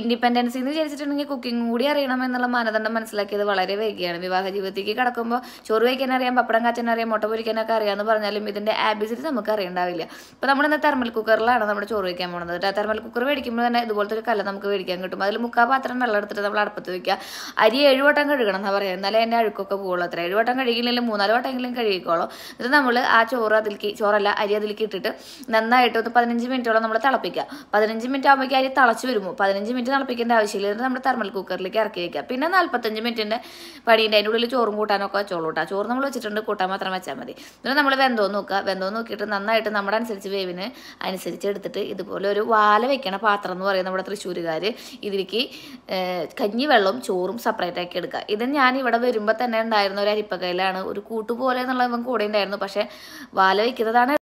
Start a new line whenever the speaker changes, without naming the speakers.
independency എന്ന് വിചാരിച്ചിട്ടുണ്ടെങ്കിൽ cooking കൂടി അറിയണം എന്നുള്ള മാനദണ്ഡം മനസ്സിലാക്കിയത് വളരെ വേഗിയാണ് വിവാഹ ജീവിതത്തിലേക്ക് കടക്കുമ്പോൾ ചോറ് വയ്ക്കാൻ അറിയാം പപ്പടം കാച്ചാൻ അറിയാം മുട്ട പൊരിക്കാനൊക്കെ എന്ന് പറഞ്ഞാലും ഇതിൻ്റെ ആബിസിറ്റ് നമുക്ക് അറിയണ്ടാവില്ല അപ്പോൾ നമ്മളിന്ന് തെർമൽ കുക്കറിലാണ് നമ്മുടെ ചോറ് വയ്ക്കാൻ പോകുന്നത് തെർമൽ കുക്കർ മേടിക്കുമ്പോൾ തന്നെ ഇതുപോലത്തെ ഒരു കല്ല നമുക്ക് മേടിക്കാൻ കിട്ടും അതിൽ മുക്കാ പാത്രം വെള്ളം എടുത്തിട്ട് നമ്മൾ അടുപ്പത്ത് വയ്ക്കുക അരി ഏഴുവട്ടം കഴുകണം എന്നാണ് പറയാം എന്നാലേ എൻ്റെ അഴുക്കൊക്കെ പോകുള്ളൂ അത്ര ഏഴുവട്ടം കഴുകിയില്ലെങ്കിൽ മൂന്നാല് വട്ടമെങ്കിലും കഴുകിക്കോളൂ എന്നിട്ട് നമ്മൾ ആ ചോറ് അതിലേക്ക് ചോറല്ല അരി അതിലേക്ക് ഇട്ടിട്ട് നന്നായിട്ട് ഒന്ന് പതിനഞ്ച് മിനിറ്റോളം നമ്മൾ തിളപ്പിക്കുക പതിനഞ്ച് മിനിറ്റ് ആകുമ്പോഴേക്കും അരി തിളച്ച് വരുമോ പതിനഞ്ച് മിനിറ്റ് മിനിറ്റ് തണുപ്പിക്കേണ്ട ആവശ്യമില്ല എന്നിട്ട് നമ്മുടെ തെർമൽ കുക്കറിലേക്ക് ഇറക്കി വയ്ക്കുക പിന്നെ നാൽപ്പത്തഞ്ച് മിനിറ്റിൻ്റെ പണിയുണ്ട് അതിൻ്റെ ഉള്ളിൽ ചോറും കൂട്ടാനൊക്കെ വെച്ചോളൂ കേട്ടോ ചോറ് നമ്മൾ വെച്ചിട്ടുണ്ട് കൂട്ടാൻ മാത്രം വെച്ചാൽ മതി എന്നിട്ട് നമ്മൾ വെന്തോ നോക്കുക വെന്തോ നോക്കിയിട്ട് നന്നായിട്ട് നമ്മുടെ അനുസരിച്ച് വേവിന് അനുസരിച്ച് എടുത്തിട്ട് ഇതുപോലെ ഒരു വാല വെക്കണ പാത്രം എന്ന് പറയുന്നത് നമ്മുടെ തൃശ്ശൂരുകാർ ഇതിലേക്ക് കഞ്ഞി വെള്ളവും ചോറും സെപ്പറേറ്റ് ആക്കി എടുക്കുക ഇത് ഞാൻ ഇവിടെ വരുമ്പോൾ തന്നെ ഉണ്ടായിരുന്ന ഒരു അരിപ്പകയിലാണ് ഒരു കൂട്ടുപോലെ എന്നുള്ള ഇവൻ കൂടെ ഉണ്ടായിരുന്നു പക്ഷേ വാല വയ്ക്കുന്നതാണ്